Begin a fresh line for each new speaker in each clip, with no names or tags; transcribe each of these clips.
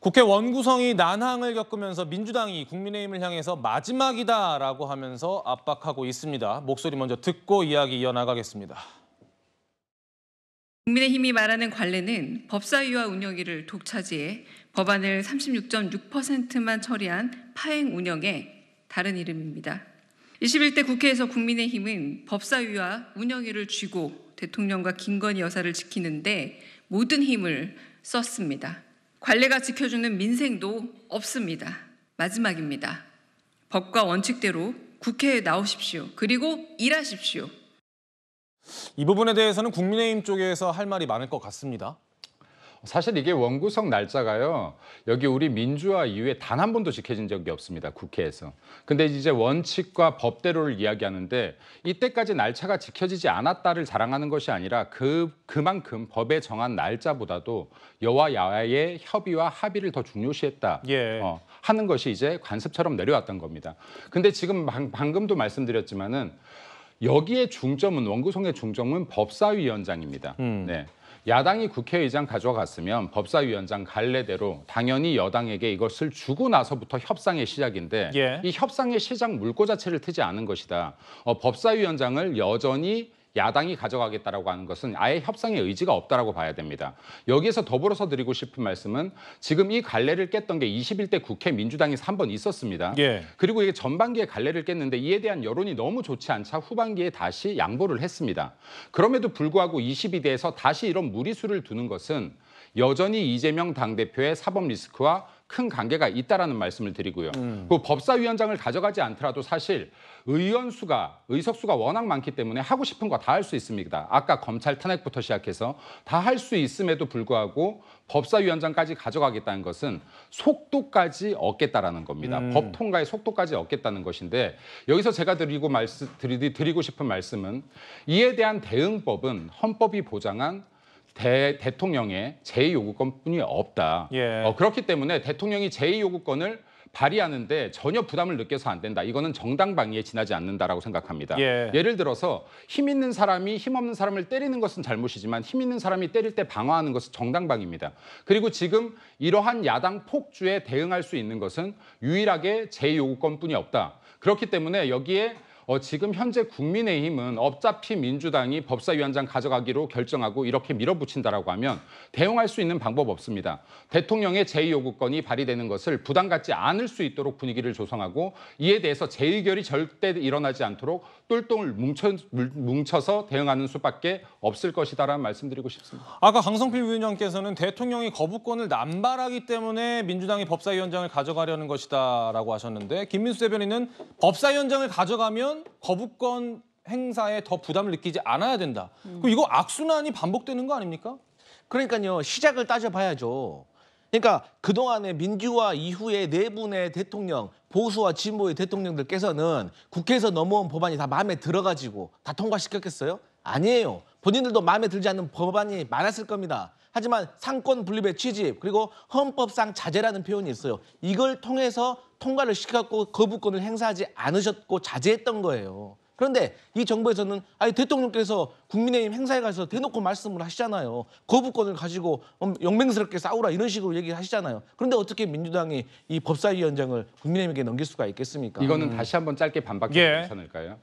국회 원구성이 난항을 겪으면서 민주당이 국민의힘을 향해서 마지막이다라고 하면서 압박하고 있습니다. 목소리 먼저 듣고 이야기 이어나가겠습니다. 국민의힘이 말하는 관례는 법사위와 운영위를 독차지해 법안을 36.6%만 처리한 파행 운영의 다른 이름입니다. 21대 국회에서 국민의힘은 법사위와 운영위를 쥐고 대통령과 김건희 여사를 지키는데 모든 힘을 썼습니다. 관례가 지켜주는 민생도 없습니다. 마지막입니다. 법과 원칙대로 국회에 나오십시오. 그리고 일하십시오.
이 부분에 대해서는 국민의힘 쪽에서 할 말이 많을 것 같습니다. 사실 이게 원구성 날짜가요. 여기 우리 민주화 이후에 단 한 번도 지켜진 적이 없습니다. 국회에서. 근데 이제 원칙과 법대로를 이야기하는데 이때까지 날짜가 지켜지지 않았다를 자랑하는 것이 아니라 그 그만큼 법에 정한 날짜보다도 여와 야의 협의와 합의를 더 중요시했다. 예. 어, 하는 것이 이제 관습처럼 내려왔던 겁니다. 근데 지금 방, 방금도 말씀드렸지만은 여기에 중점은 원구성의 중점은 법사위원장입니다. 음. 네. 야당이 국회의장 가져갔으면 법사위원장 갈래대로 당연히 여당에게 이것을 주고 나서부터 협상의 시작인데 예. 이 협상의 시작 물꼬 자체를 트지 않은 것이다. 어, 법사위원장을 여전히 야당이 가져가겠다라고 하는 것은 아예 협상의 의지가 없다라고 봐야 됩니다. 여기에서 더불어서 드리고 싶은 말씀은 지금 이 갈래를 깼던 게 21대 국회 민주당이3번 있었습니다. 예. 그리고 이게 전반기에 갈래를 깼는데 이에 대한 여론이 너무 좋지 않자 후반기에 다시 양보를 했습니다. 그럼에도 불구하고 22대에서 다시 이런 무리수를 두는 것은 여전히 이재명 당대표의 사법 리스크와 큰 관계가 있다라는 말씀을 드리고요. 음. 그 법사위원장을 가져가지 않더라도 사실 의원 수가 의석 수가 워낙 많기 때문에 하고 싶은 거 다 할 수 있습니다. 아까 검찰 탄핵부터 시작해서 다 할 수 있음에도 불구하고 법사위원장까지 가져가겠다는 것은 속도까지 얻겠다라는 겁니다. 음. 법 통과의 속도까지 얻겠다는 것인데 여기서 제가 드리고 말씀 드리고 싶은 말씀은 이에 대한 대응법은 헌법이 보장한 대, 통령의 제2요구권뿐이 없다. 예. 어, 그렇기 때문에 대통령이 제2요구권을 발의하는데 전혀 부담을 느껴서 안 된다. 이거는 정당 방위에 지나지 않는다라고 생각합니다. 예. 를 들어서 힘 있는 사람이 힘 없는 사람을 때리는 것은 잘못이지만 힘 있는 사람이 때릴 때 방어하는 것은 정당 방위입니다. 그리고 지금 이러한 야당 폭주에 대응할 수 있는 것은 유일하게 제 요구권뿐이 없다. 그렇기 때문에 여기에 어, 지금 현재 국민의힘은 어차피 민주당이 법사위원장 가져가기로 결정하고 이렇게 밀어붙인다라고 하면 대응할 수 있는 방법 없습니다. 대통령의 제2요구권이 발의되는 것을 부담 갖지 않을 수 있도록 분위기를 조성하고 이에 대해서 재의결이 절대 일어나지 않도록 똘똘 뭉쳐, 서 대응하는 수밖에 없을 것이다라는 말씀드리고 싶습니다. 아까 강성필 위원장께서는 대통령이
거부권을 남발하기 때문에 민주당이 법사위원장을 가져가려는 것이다라고 하셨는데 김민수 대변인은 법사위원장을 가져가면 거부권 행사에 더 부담을 느끼지 않아야 된다. 음. 그럼 이거 악순환이 반복되는 거 아닙니까? 그러니까요. 시작을 따져봐야죠.
그러니까 그동안의 민주화 이후에 네 분의 대통령, 보수와 진보의 대통령들께서는 국회에서 넘어온 법안이 다 마음에 들어가지고 다 통과시켰겠어요? 아니에요. 본인들도 마음에 들지 않는 법안이 많았을 겁니다. 하지만 상권 분립의 취지 그리고 헌법상 자제라는 표현이 있어요. 이걸 통해서 통과를 시켰고 거부권을 행사하지 않으셨고 자제했던 거예요. 그런데 이 정부에서는 아니 대통령께서 국민의힘 행사에 가서 대놓고 말씀을 하시잖아요. 거부권을 가지고 영맹스럽게 싸우라 이런 식으로 얘기를 하시잖아요. 그런데 어떻게 민주당이 이 법사위원장을 국민의힘에게 넘길 수가
있겠습니까? 이거는 음. 다시 한번 짧게 반박해도 예. 괜찮을까요?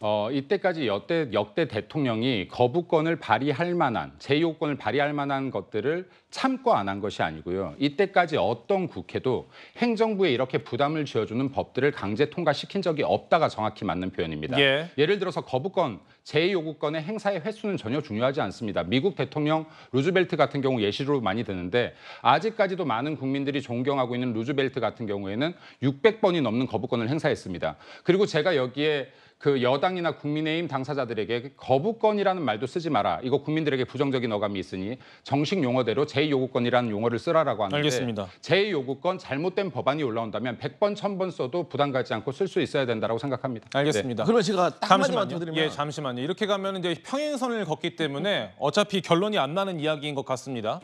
어, 이때까지 역대, 역대 대통령이 거부권을 발휘할 만한 제요권을 발휘할 만한 것들을 참고 안 한 것이 아니고요. 이때까지 어떤 국회도 행정부에 이렇게 부담을 지어주는 법들을 강제 통과시킨 적이 없다가 정확히 맞는 표현입니다. 예. 를 들어서 거부권, 제요구권의 행사의 횟수는 전혀 중요하지 않습니다. 미국 대통령 루즈벨트 같은 경우 예시로 많이 드는데 아직까지도 많은 국민들이 존경하고 있는 루즈벨트 같은 경우에는 600번이 넘는 거부권을 행사했습니다. 그리고 제가 여기에 그 여당이나 국민의힘 당사자들에게 거부권이라는 말도 쓰지 마라. 이거 국민들에게 부정적인 어감이 있으니 정식 용어대로 제2요구권이라는 용어를 쓰라라고 하는데 알겠습니다. 제2요구권 잘못된 법안이 올라온다면 100번, 1000번 써도 부담 갖지 않고 쓸 수 있어야 된다고 생각합니다. 네. 알겠습니다. 네. 그러면 제가 잠시만요.
드리면... 예, 잠시만요. 이렇게 가면 이제 평행선을 걷기 때문에 어차피 결론이 안 나는 이야기인 것 같습니다.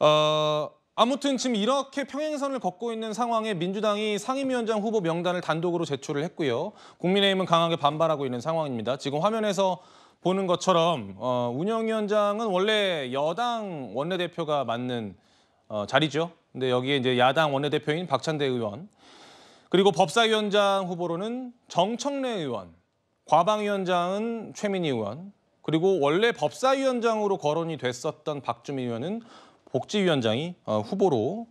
어... 아무튼 지금 이렇게 평행선을 걷고 있는 상황에 민주당이 상임위원장 후보 명단을 단독으로 제출을 했고요. 국민의힘은 강하게 반발하고 있는 상황입니다. 지금 화면에서 보는 것처럼 어, 운영위원장은 원래 여당 원내대표가 맞는 어, 자리죠. 근데 여기에 이제 야당 원내대표인 박찬대 의원 그리고 법사위원장 후보로는 정청래 의원, 과방위원장은 최민희 의원, 그리고 원래 법사위원장으로 거론이 됐었던 박주민 의원은 복지위원장이 어, 후보로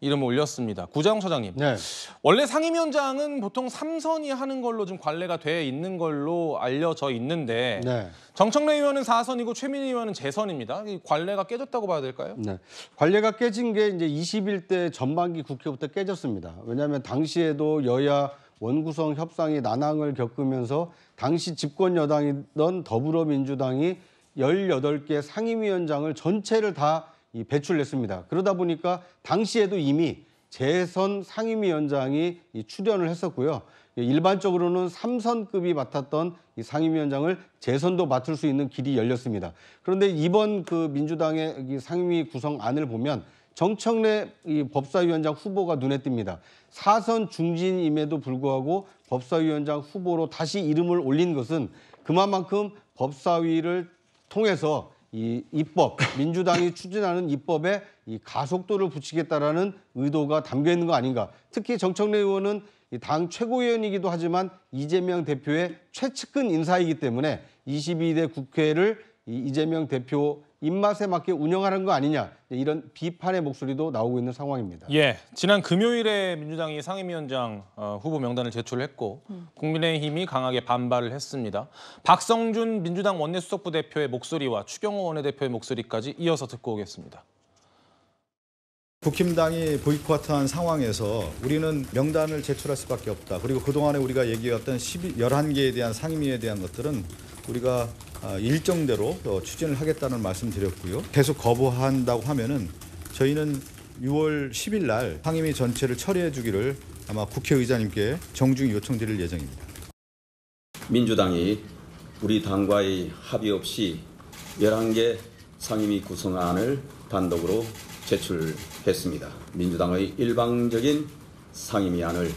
이름을 올렸습니다. 구장영 소장님. 네. 원래 상임위원장은 보통 삼선이 하는 걸로 좀 관례가 돼 있는 걸로 알려져 있는데 네.
정청래 의원은 사선이고 최민희 의원은 재선입니다. 이 관례가 깨졌다고 봐야 될까요? 네. 관례가 깨진 게 이제 21대 전반기 국회부터 깨졌습니다. 왜냐하면 당시에도 여야 원구성 협상이 난항을 겪으면서 당시 집권 여당이던 더불어민주당이 18개 상임위원장을 전체를 다 배출했습니다. 그러다 보니까 당시에도 이미 재선 상임위원장이 출연을 했었고요. 일반적으로는 삼선급이 맡았던 이 상임위원장을 재선도 맡을 수 있는 길이 열렸습니다. 그런데 이번 그 민주당의 상임위 구성안을 보면 정청래 이 법사위원장 후보가 눈에 띕니다. 사선 중진임에도 불구하고 법사위원장 후보로 다시 이름을 올린 것은 그만큼 법사위를 통해서 이 입법, 민주당이 추진하는 입법에 이 가속도를 붙이겠다라는 의도가 담겨 있는 거 아닌가. 특히 정청래 의원은 당 최고위원이기도 하지만 이재명 대표의 최측근 인사이기 때문에 22대 국회를 이재명 대표 입맛에 맞게 운영하는 거 아니냐 이런 비판의 목소리도 나오고 있는 상황입니다.
예, 지난 금요일에 민주당이 상임위원장 어, 후보 명단을 제출했고 음. 국민의힘이 강하게 반발을 했습니다. 박성준 민주당 원내수석부 대표의 목소리와 추경호 원내대표의 목소리까지 이어서 듣고 오겠습니다.
국힘당이 보이콧한 상황에서 우리는 명단을 제출할 수밖에 없다. 그리고 그동안에 우리가 얘기했던 1 11개에 대한 상임위에 대한 것들은 우리가 아, 일정대로 어, 추진을 하겠다는 말씀드렸고요. 계속 거부한다고 하면은 저희는 6월 10일 날 상임위 전체를 처리해 주기를 아마 국회의장님께 정중히 요청드릴 예정입니다. 민주당이 우리 당과의 합의 없이 11개 상임위 구성안을 단독으로 제출 했습니다. 민주당의 일방적인 상임위안을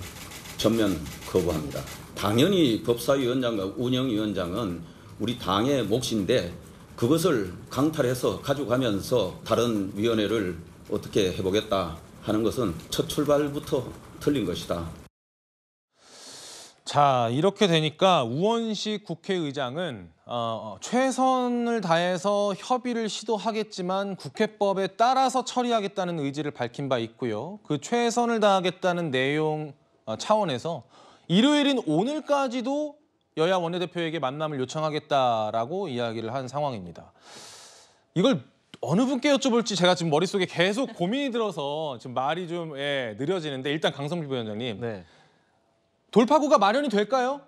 전면 거부합니다. 당연히 법사위원장과 운영위원장은 우리 당의 몫인데 그것을 강탈해서 가져가면서 다른 위원회를 어떻게 해보겠다 하는 것은 첫 출발부터 틀린 것이다.
자 이렇게 되니까 우원식 국회의장은 어, 어, 최선을 다해서 협의를 시도하겠지만 국회법에 따라서 처리하겠다는 의지를 밝힌 바 있고요. 그 최선을 다하겠다는 내용 어, 차원에서 일요일인 오늘까지도 여야 원내대표에게 만남을 요청하겠다라고 이야기를 한 상황입니다. 이걸 어느 분께 여쭤볼지 제가 지금 머릿속에 계속 고민이 들어서 지금 말이 좀 예, 느려지는데 일단 강성필 부위원장님 네. 돌파구가 마련이 될까요?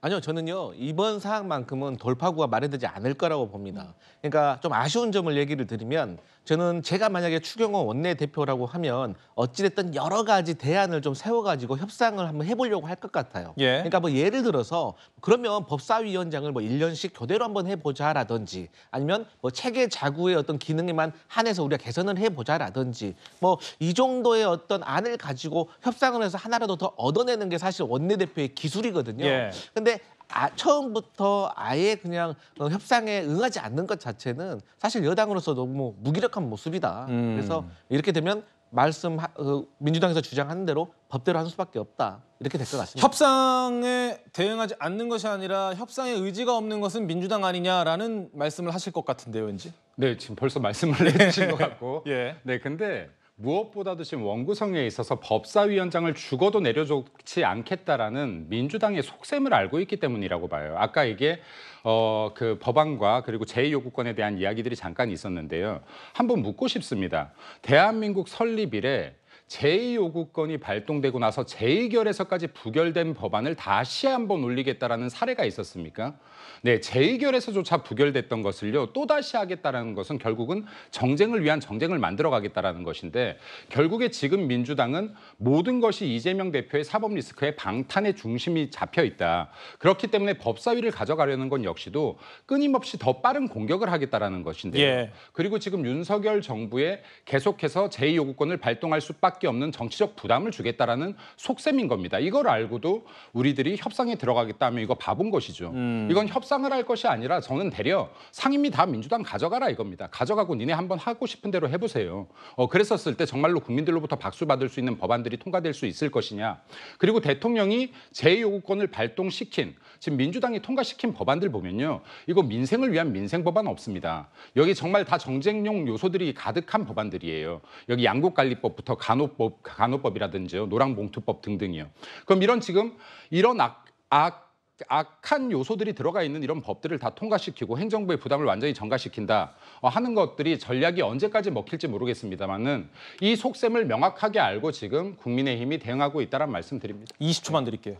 아니요, 저는요 이번 사항만큼은 돌파구가 마련되지
않을 거라고 봅니다. 음. 그러니까 좀 아쉬운 점을 얘기를 드리면 저는 제가 만약에 추경호 원내대표라고 하면 어찌됐든 여러 가지 대안을 좀 세워가지고 협상을 한번 해보려고 할 것 같아요. 예. 그러니까 뭐 예를 들어서 그러면 법사위원장을 뭐 1년씩 교대로 한번 해보자라든지 아니면 뭐 체계 자구의 어떤 기능에만 한해서 우리가 개선을 해보자라든지 뭐 이 정도의 어떤 안을 가지고 협상을 해서 하나라도 더 얻어내는 게 사실 원내대표의 기술이거든요. 예. 근데 아, 처음부터 아예 그냥 어, 협상에 응하지 않는 것 자체는 사실 여당으로서 너무 무기력한 모습이다. 음. 그래서 이렇게 되면 말씀 어, 민주당에서 주장하는 대로 법대로 하는 수밖에 없다. 이렇게 될것 같습니다.
협상에 대응하지 않는 것이 아니라 협상에 의지가 없는 것은 민주당 아니냐라는
말씀을 하실 것 같은데요, 왠지. 네, 지금 벌써 말씀을 해주신 것 같고. 예. 네, 근데 무엇보다도 지금 원구성에 있어서 법사위원장을 죽어도 내려놓지 않겠다라는 민주당의 속셈을 알고 있기 때문이라고 봐요. 아까 이게 어, 그 법안과 그리고 제2요구권에 대한 이야기들이 잠깐 있었는데요. 한번 묻고 싶습니다. 대한민국 설립 이래 제2요구권이 발동되고 나서 재2결에서까지 부결된 법안을 다시 한번 올리겠다라는 사례가 있었습니까? 네, 재2결에서조차 부결됐던 것을요 또 다시 하겠다라는 것은 결국은 정쟁을 위한 정쟁을 만들어가겠다라는 것인데 결국에 지금 민주당은 모든 것이 이재명 대표의 사법 리스크에 방탄의 중심이 잡혀 있다. 그렇기 때문에 법사위를 가져가려는 건 역시도 끊임없이 더 빠른 공격을 하겠다라는 것인데요. 예. 그리고 지금 윤석열 정부에 계속해서 제2요구권을 발동할 수밖에 수밖에 없는 정치적 부담을 주겠다라는 속셈인 겁니다. 이걸 알고도 우리들이 협상에 들어가겠다면 이거 바본 것이죠. 음. 이건 협상을 할 것이 아니라 저는 대려 상임위 다 민주당 가져가라 이겁니다. 가져가고 니네 한번 하고 싶은 대로 해보세요. 어, 그랬었을 때 정말로 국민들로부터 박수 받을 수 있는 법안들이 통과될 수 있을 것이냐. 그리고 대통령이 제2요구권을 발동시킨 지금 민주당이 통과시킨 법안들 보면요. 이거 민생을 위한 민생 법안 없습니다. 여기 정말 다 정쟁용 요소들이 가득한 법안들이에요. 여기 양국관리법부터 간호 간호법, 간호법이라든지 요 노랑봉투법 등등이요. 그럼 이런 지금 이런 악, 악 악한 요소들이 들어가 있는 이런 법들을 다 통과시키고 행정부의 부담을 완전히 전가시킨다 어, 하는 것들이 전략이 언제까지 먹힐지 모르겠습니다만은 이 속셈을 명확하게 알고 지금 국민의힘이 대응하고 있다는 말씀드립니다. 20초만 드릴게요.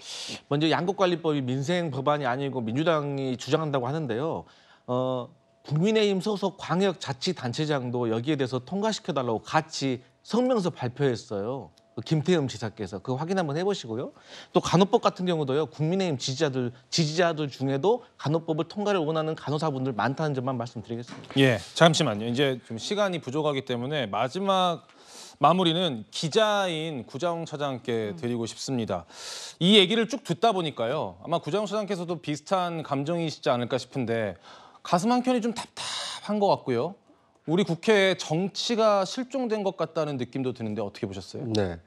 먼저 양국관리법이 민생 법안이 아니고 민주당이 주장한다고 하는데요.
어, 국민의힘 소속 광역자치단체장도 여기에 대해서 통과시켜달라고 같이 성명서 발표했어요. 김태흠 지사께서 그 확인 한번 해보시고요. 또 간호법 같은 경우도요. 국민의힘 지지자들 지지자들 중에도 간호법을 통과를 원하는 간호사분들
많다는 점만 말씀드리겠습니다. 예, 잠시만요. 이제 좀 시간이 부족하기 때문에 마지막 마무리는 기자인 구자홍 차장께 음. 드리고 싶습니다. 이 얘기를 쭉 듣다 보니까요. 아마 구자홍 차장께서도 비슷한 감정이시지 않을까 싶은데 가슴 한 켠이 좀 답답한 것 같고요. 우리 국회 정치가 실종된 것 같다는 느낌도 드는데 어떻게 보셨어요? 네.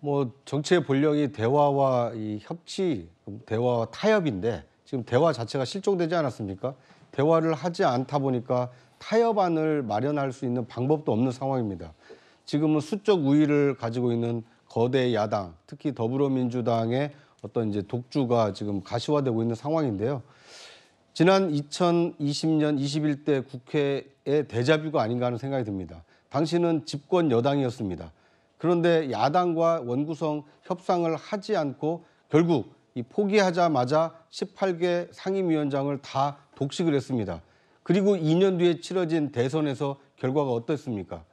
뭐 정치의 본령이 대화와 이 협치, 대화와 타협인데 지금 대화 자체가 실종되지 않았습니까? 대화를 하지 않다 보니까 타협안을 마련할 수 있는 방법도 없는 상황입니다. 지금은 수적 우위를 가지고 있는 거대 야당, 특히 더불어민주당의 어떤 이제 독주가 지금 가시화되고 있는 상황인데요. 지난 2020년 21대 국회의 대자뷰가 아닌가 하는 생각이 듭니다. 당시는 집권 여당이었습니다. 그런데 야당과 원구성 협상을 하지 않고 결국 이 포기하자마자 18개 상임위원장을 다 독식을 했습니다. 그리고 2년 뒤에 치러진 대선에서 결과가 어떻습니까?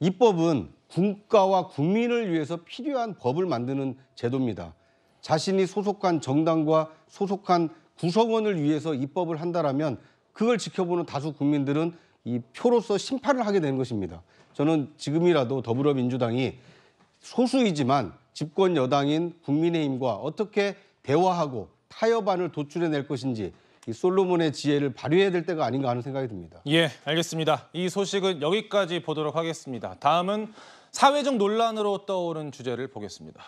입법은 국가와 국민을 위해서 필요한 법을 만드는 제도입니다. 자신이 소속한 정당과 소속한 구성원을 위해서 입법을 한다라면 그걸 지켜보는 다수 국민들은 이 표로서 심판을 하게 되는 것입니다. 저는 지금이라도 더불어민주당이 소수이지만 집권 여당인 국민의힘과 어떻게 대화하고 타협안을 도출해낼 것인지 이 솔로몬의 지혜를 발휘해야 될 때가 아닌가 하는 생각이 듭니다.
예, 알겠습니다. 이 소식은 여기까지 보도록 하겠습니다. 다음은 사회적 논란으로 떠오른 주제를 보겠습니다.